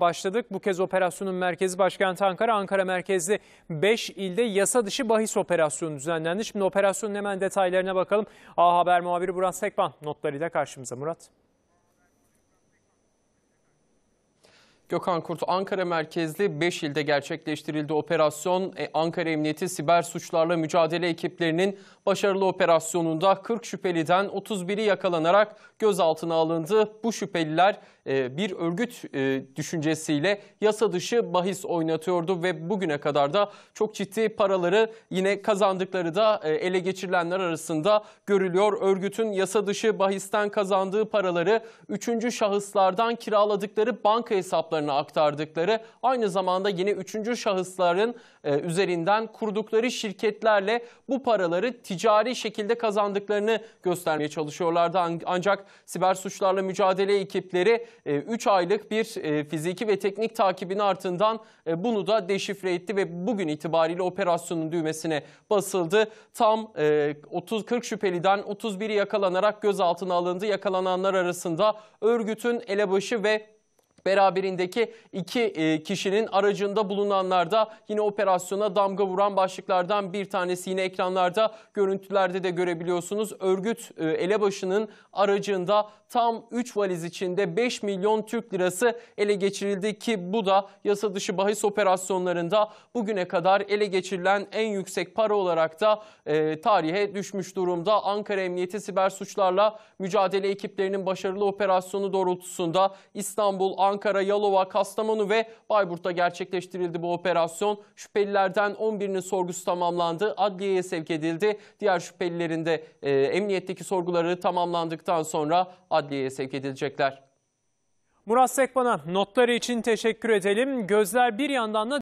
başladık. Bu kez operasyonun merkezi başkenti Ankara. Ankara merkezli 5 ilde yasa dışı bahis operasyonu düzenlendi. Şimdi operasyonun hemen detaylarına bakalım. A Haber muhabiri Murat Sekban notlarıyla karşımıza. Murat. Gökhan Kurt Ankara merkezli 5 ilde gerçekleştirildi operasyon. E, Ankara Emniyeti siber suçlarla mücadele ekiplerinin başarılı operasyonunda 40 şüpheliden 31'i yakalanarak gözaltına alındı. Bu şüpheliler e, bir örgüt e, düşüncesiyle yasa dışı bahis oynatıyordu ve bugüne kadar da çok ciddi paraları yine kazandıkları da ele geçirilenler arasında görülüyor. Örgütün yasa dışı bahisten kazandığı paraları 3. şahıslardan kiraladıkları banka hesapları hesaplarına aktardıkları aynı zamanda yine üçüncü şahısların e, üzerinden kurdukları şirketlerle bu paraları ticari şekilde kazandıklarını göstermeye çalışıyorlardı. Ancak siber suçlarla mücadele ekipleri 3 e, aylık bir e, fiziki ve teknik takibin ardından bunu da deşifre etti ve bugün itibariyle operasyonun düğmesine basıldı. Tam 30 40 şüpheliden 31'i yakalanarak gözaltına alındı. Yakalananlar arasında örgütün elebaşı ve Beraberindeki iki e, kişinin aracında bulunanlar da yine operasyona damga vuran başlıklardan bir tanesi. Yine ekranlarda görüntülerde de görebiliyorsunuz. Örgüt e, elebaşının aracında tam 3 valiz içinde 5 milyon Türk lirası ele geçirildi ki bu da yasa dışı bahis operasyonlarında bugüne kadar ele geçirilen en yüksek para olarak da e, tarihe düşmüş durumda. Ankara Emniyeti siber suçlarla mücadele ekiplerinin başarılı operasyonu doğrultusunda İstanbul, Ankara, Ankara, Yalova, Kastamonu ve Bayburt'ta gerçekleştirildi bu operasyon. Şüphelilerden 11'inin sorgusu tamamlandı. Adliyeye sevk edildi. Diğer şüphelilerin de e, emniyetteki sorguları tamamlandıktan sonra adliyeye sevk edilecekler. Murat Sekman'a notları için teşekkür edelim. Gözler bir yandan da